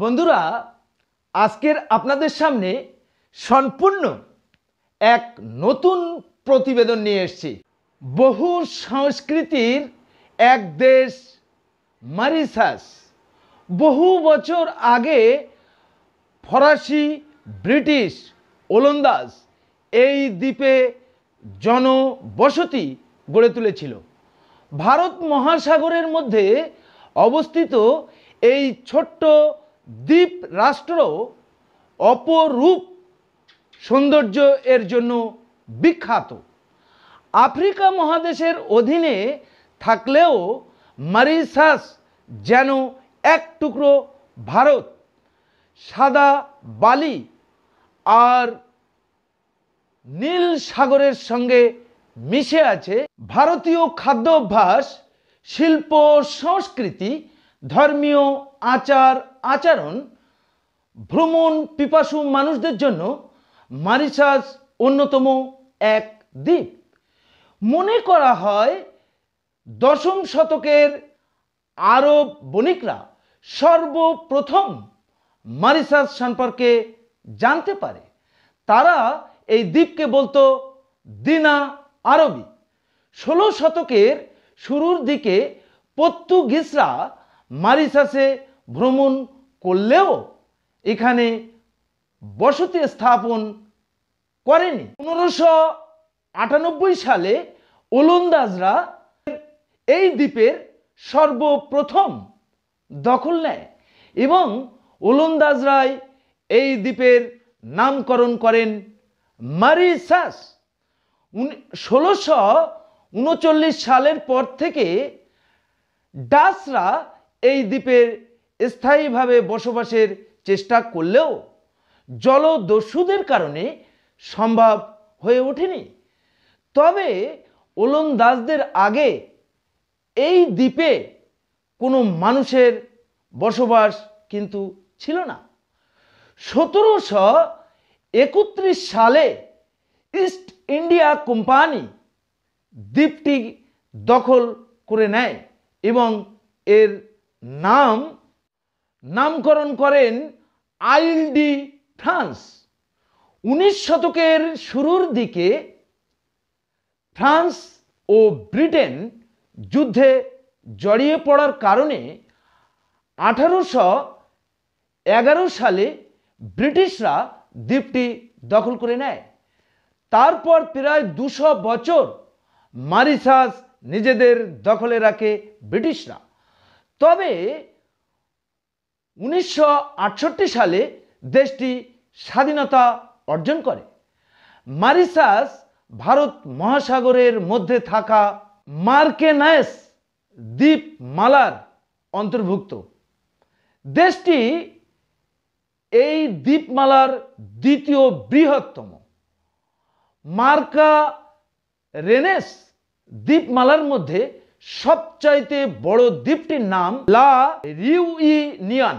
বন্ধুরা আজকের আপনাদের সামনে সম্পূর্ণ এক নতুন প্রতিবেদন নিয়ে এসছি বহু সংস্কৃতির এক দেশ মারিসাস বহু বছর আগে ফরাসি ব্রিটিশ ওলন্দাজ এই দ্বীপে জনবসতি গড়ে তুলেছিল ভারত মহাসাগরের মধ্যে অবস্থিত এই ছোট্ট দ্বীপ রাষ্ট্র অপরূপ সৌন্দর্য এর জন্য বিখ্যাত আফ্রিকা মহাদেশের অধীনে থাকলেও মারিসাস যেন এক টুকরো ভারত সাদা বালি আর নীল সাগরের সঙ্গে মিশে আছে ভারতীয় খাদ্য অভ্যাস শিল্প সংস্কৃতি ধর্মীয় আচার আচরণ ভ্রমণ পিপাসু মানুষদের জন্য মারিসাস অন্যতম এক দ্বীপ মনে করা হয় দশম শতকের আরব বণিকরা সর্বপ্রথম মারিসাস সম্পর্কে জানতে পারে তারা এই দ্বীপকে বলতো দিনা আরবি ষোলো শতকের শুরুর দিকে পর্তুগিজরা মারিসাসে ভ্রমণ করলেও এখানে বসতি স্থাপন করেনি পনেরোশো আটানব্বই সালে ওলন্দাজরা এই দ্বীপের সর্বপ্রথম দখল নেয় এবং ওলন্দাজরাই এই দ্বীপের নামকরণ করেন মারিসাস ষোলোশো উনচল্লিশ সালের পর থেকে ডাসরা এই দ্বীপের স্থায়ীভাবে বসবাসের চেষ্টা করলেও জলদস্যুদের কারণে সম্ভব হয়ে ওঠেনি তবে ওলন্দাজদের আগে এই দ্বীপে কোনো মানুষের বসবাস কিন্তু ছিল না সতেরোশো একত্রিশ সালে ইস্ট ইন্ডিয়া কোম্পানি দ্বীপটি দখল করে নেয় এবং এর নাম নামকরণ করেন আইল ডি ফ্রান্স উনিশ শতকের শুরুর দিকে ফ্রান্স ও ব্রিটেন যুদ্ধে জড়িয়ে পড়ার কারণে আঠারোশো এগারো সালে ব্রিটিশরা দ্বীপটি দখল করে নেয় তারপর প্রায় দুশো বছর মারিসাস নিজেদের দখলে রাখে ব্রিটিশরা তবে উনিশশো সালে দেশটি স্বাধীনতা অর্জন করে মারিসাস ভারত মহাসাগরের মধ্যে থাকা মার্কেনায়স দ্বীপমালার অন্তর্ভুক্ত দেশটি এই দ্বীপমালার দ্বিতীয় বৃহত্তম মার্কা রেনেস দ্বীপমালার মধ্যে সবচাইতে বড় দ্বীপটির নাম লা রিউইনিয়ান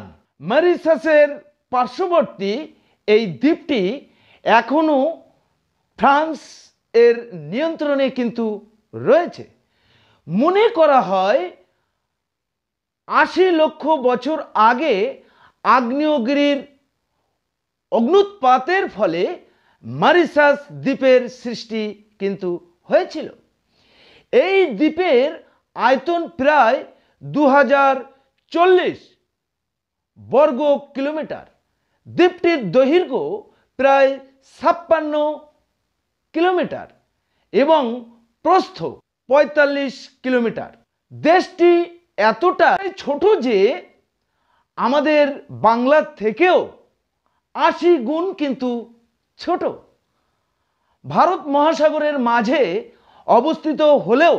মারিসাসের পার্শ্ববর্তী এই দ্বীপটি এখনও ফ্রান্স এর নিয়ন্ত্রণে কিন্তু রয়েছে মনে করা হয় আশি লক্ষ বছর আগে আগ্নেয়গিরির অগ্নুৎপাতের ফলে মারিসাস দ্বীপের সৃষ্টি কিন্তু হয়েছিল এই দ্বীপের আয়তন প্রায় দু বর্গ কিলোমিটার দ্বীপটির দৈর্ঘ্য প্রায় ছাপ্পান্ন কিলোমিটার এবং প্রস্থ ৪৫ কিলোমিটার দেশটি এতটাই ছোট যে আমাদের বাংলার থেকেও আশি গুণ কিন্তু ছোট ভারত মহাসাগরের মাঝে অবস্থিত হলেও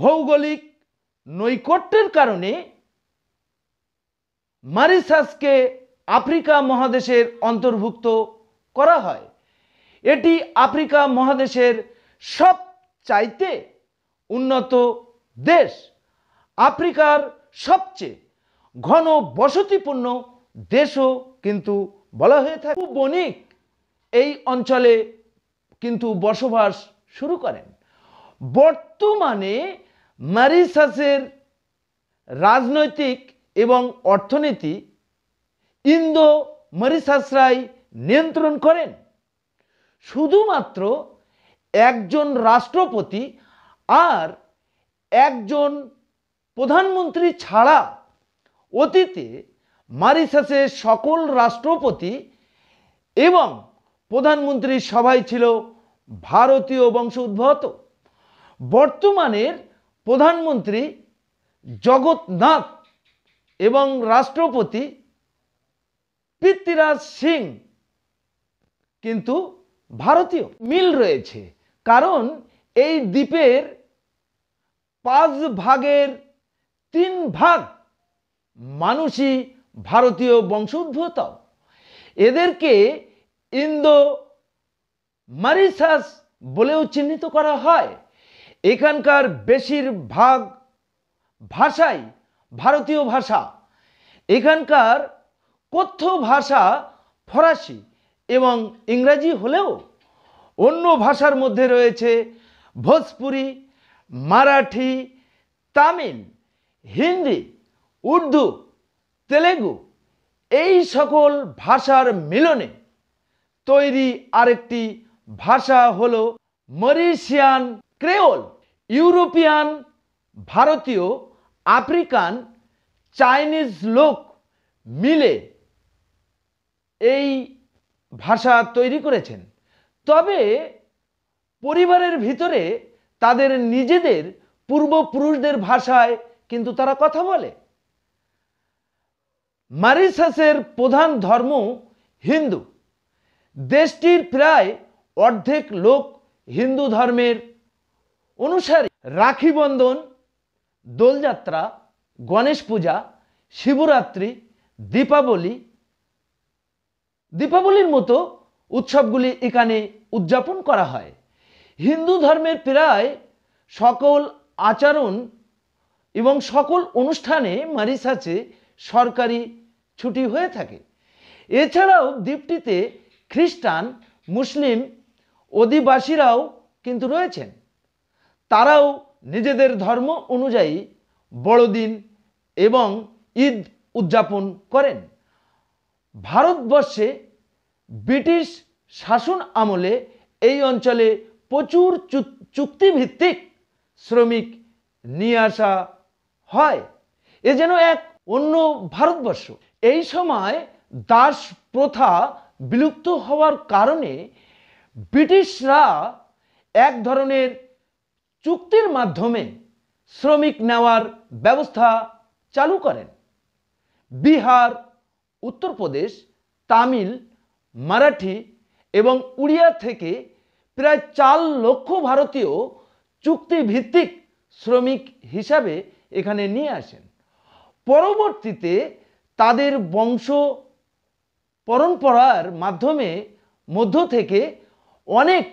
ভৌগোলিক নৈকট্যের কারণে মারিসাসকে আফ্রিকা মহাদেশের অন্তর্ভুক্ত করা হয় এটি আফ্রিকা মহাদেশের সব চাইতে উন্নত দেশ আফ্রিকার সবচেয়ে ঘন বসতিপূর্ণ দেশও কিন্তু বলা হয়ে থাকে বণিক এই অঞ্চলে কিন্তু বসবাস শুরু করেন বর্তমানে ম্যারিসাসের রাজনৈতিক এবং অর্থনীতি ইন্দো মরিসাসরাই নিয়ন্ত্রণ করেন শুধুমাত্র একজন রাষ্ট্রপতি আর একজন প্রধানমন্ত্রী ছাড়া অতীতে মারিসাসের সকল রাষ্ট্রপতি এবং প্রধানমন্ত্রী সবাই ছিল ভারতীয় বংশোদ্ভূত বর্তমানের প্রধানমন্ত্রী জগৎনাথ এবং রাষ্ট্রপতি পৃথ্বীরাজ সিং কিন্তু ভারতীয় মিল রয়েছে কারণ এই দ্বীপের পাঁচ ভাগের তিন ভাগ মানুষই ভারতীয় বংশোদ্ভূত এদেরকে ইন্দো মারিসাস বলেও চিহ্নিত করা হয় এখানকার বেশিরভাগ ভাষাই ভারতীয় ভাষা এখানকার কথ্য ভাষা ফরাসি এবং ইংরাজি হলেও অন্য ভাষার মধ্যে রয়েছে ভোজপুরি মারাঠি তামিল হিন্দি উর্দু তেলেগু এই সকল ভাষার মিলনে তৈরি আরেকটি ভাষা হল মরিশিয়ান ক্রেওল ইউরোপিয়ান ভারতীয় আফ্রিকান চাইনিজ লোক মিলে এই ভাষা তৈরি করেছেন তবে পরিবারের ভিতরে তাদের নিজেদের পূর্বপুরুষদের ভাষায় কিন্তু তারা কথা বলে মারিসাসের প্রধান ধর্ম হিন্দু দেশটির প্রায় অর্ধেক লোক হিন্দু ধর্মের অনুসারে রাখি বন্ধন দোলযাত্রা গণেশ পূজা শিবরাত্রি দীপাবলি দীপাবলির মতো উৎসবগুলি এখানে উদযাপন করা হয় হিন্দু ধর্মের প্রায় সকল আচরণ এবং সকল অনুষ্ঠানে মারিসাচে সরকারি ছুটি হয়ে থাকে এছাড়াও দ্বীপটিতে খ্রিস্টান মুসলিম অধিবাসীরাও কিন্তু রয়েছেন তারাও নিজেদের ধর্ম অনুযায়ী বড়দিন এবং ঈদ উদযাপন করেন ভারতবর্ষে ব্রিটিশ শাসন আমলে এই অঞ্চলে প্রচুর চুক্তিভিত্তিক শ্রমিক নিয়ে আসা হয় এ যেন এক অন্য ভারতবর্ষ এই সময় দাস প্রথা বিলুপ্ত হওয়ার কারণে ব্রিটিশরা এক ধরনের চুক্তির মাধ্যমে শ্রমিক নেওয়ার ব্যবস্থা চালু করেন বিহার উত্তরপ্রদেশ তামিল মারাঠি এবং উড়িয়া থেকে প্রায় চার লক্ষ ভারতীয় চুক্তিভিত্তিক শ্রমিক হিসাবে এখানে নিয়ে আসেন পরবর্তীতে তাদের বংশ পরম্পরার মাধ্যমে মধ্য থেকে অনেক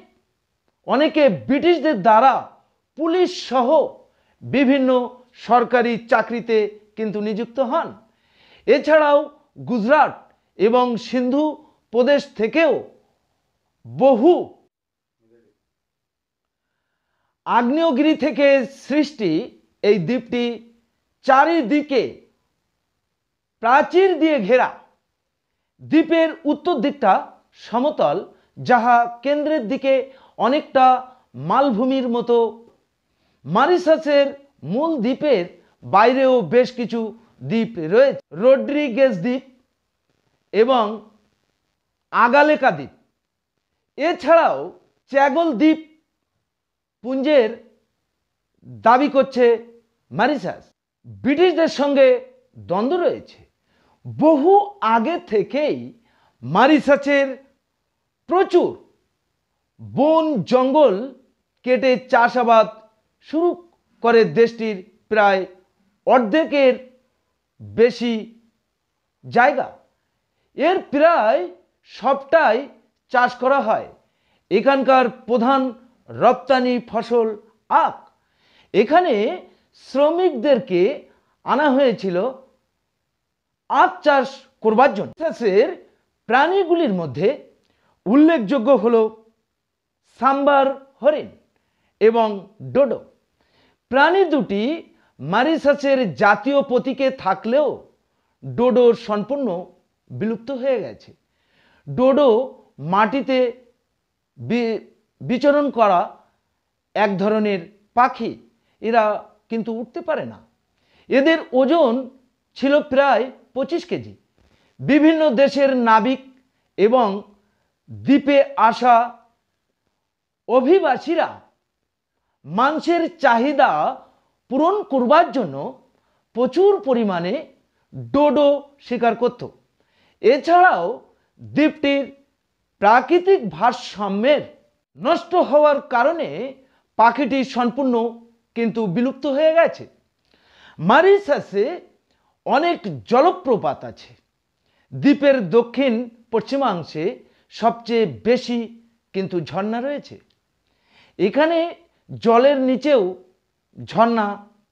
অনেকে ব্রিটিশদের দ্বারা পুলিশ সহ বিভিন্ন সরকারি চাকরিতে কিন্তু নিযুক্ত হন এছাড়াও গুজরাট এবং সিন্ধু প্রদেশ থেকেও বহু আগ্নেয়গিরি থেকে সৃষ্টি এই দ্বীপটি চারিদিকে প্রাচীর দিয়ে ঘেরা দ্বীপের উত্তর দিকটা সমতল যাহা কেন্দ্রের দিকে অনেকটা মালভূমির মতো মারিসাসের মূল দ্বীপের বাইরেও বেশ কিছু দ্বীপ রয়েছে গেস দ্বীপ এবং আগালেকা দ্বীপ এছাড়াও চ্যাগল দ্বীপ পুঞ্জের দাবি করছে মারিসাস ব্রিটিশদের সঙ্গে দ্বন্দ্ব রয়েছে বহু আগে থেকেই মারিসাসের প্রচুর বন জঙ্গল কেটে চাষাবাদ শুরু করে দেশটির প্রায় অর্ধেকের বেশি জায়গা এর প্রায় সবটাই চাষ করা হয় এখানকার প্রধান রপ্তানি ফসল আখ এখানে শ্রমিকদেরকে আনা হয়েছিল আখ চাষ করবার জন্য চাষের প্রাণীগুলির মধ্যে উল্লেখযোগ্য হল সাম্বার হরিণ এবং ডোডো প্রাণী দুটি মারিসাসের জাতীয় প্রতীকে থাকলেও ডোডোর সম্পূর্ণ বিলুপ্ত হয়ে গেছে ডোডো মাটিতে বিচরণ করা এক ধরনের পাখি এরা কিন্তু উঠতে পারে না এদের ওজন ছিল প্রায় পঁচিশ কেজি বিভিন্ন দেশের নাবিক এবং দ্বীপে আসা অভিবাসীরা মাংসের চাহিদা পূরণ করবার জন্য প্রচুর পরিমাণে ডোডো শিকার করত এছাড়াও দ্বীপটির প্রাকৃতিক ভারসাম্যের নষ্ট হওয়ার কারণে পাখিটি সম্পূর্ণ কিন্তু বিলুপ্ত হয়ে গেছে মারিসাসে অনেক জলপ্রপাত আছে দ্বীপের দক্ষিণ পশ্চিমাংশে সবচেয়ে বেশি কিন্তু ঝর্ণা রয়েছে এখানে জলের নিচেও ঝর্ণা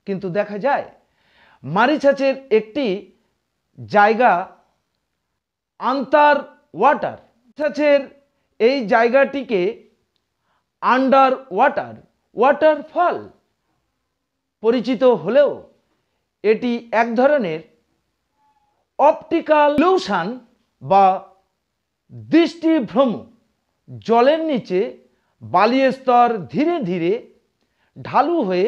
কিন্তু দেখা যায় মারিছাচের একটি জায়গা আন্তার ওয়াটার মারিছাচের এই জায়গাটিকে আন্ডার ওয়াটার ওয়াটারফল পরিচিত হলেও এটি এক ধরনের অপটিক্যাল লোশান বা দৃষ্টিভ্রম জলের নিচে বালির স্তর ধীরে ধীরে ঢালু হয়ে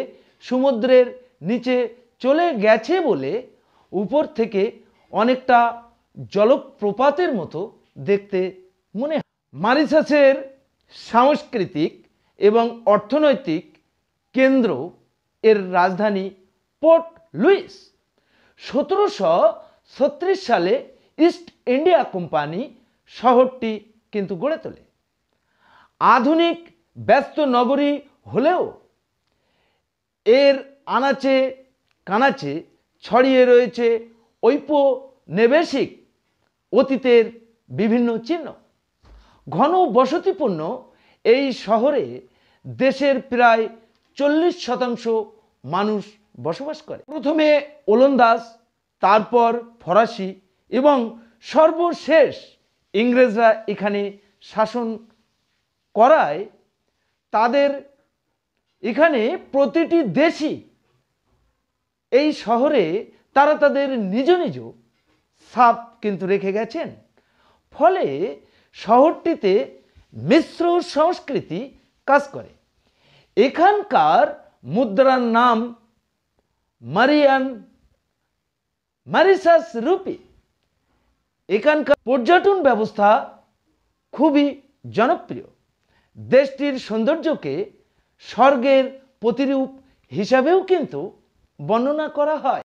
সমুদ্রের নিচে চলে গেছে বলে উপর থেকে অনেকটা জলপ্রপাতের মতো দেখতে মনে মারিসাসের সাংস্কৃতিক এবং অর্থনৈতিক কেন্দ্র এর রাজধানী পোর্ট লুইস সতেরোশো সত্রিশ সালে ইস্ট ইন্ডিয়া কোম্পানি শহরটি কিন্তু গড়ে তোলে আধুনিক ব্যস্ত নগরী হলেও এর আনাচে কানাচে ছড়িয়ে রয়েছে ঔপনিবেশিক অতীতের বিভিন্ন চিহ্ন ঘন বসতিপূর্ণ এই শহরে দেশের প্রায় চল্লিশ শতাংশ মানুষ বসবাস করে প্রথমে ওলন্দাজ তারপর ফরাসি এবং সর্বশেষ ইংরেজরা এখানে শাসন করায় তাদের এখানে প্রতিটি দেশি এই শহরে তারা তাদের নিজ নিজ সাপ কিন্তু রেখে গেছেন ফলে শহরটিতে মিশ্র সংস্কৃতি কাজ করে এখানকার মুদ্রার নাম মারিয়ান মারিসাস রূপে এখানকার পর্যটন ব্যবস্থা খুবই জনপ্রিয় দেশটির সৌন্দর্যকে স্বর্গের প্রতিরূপ হিসাবেও কিন্তু বর্ণনা করা হয়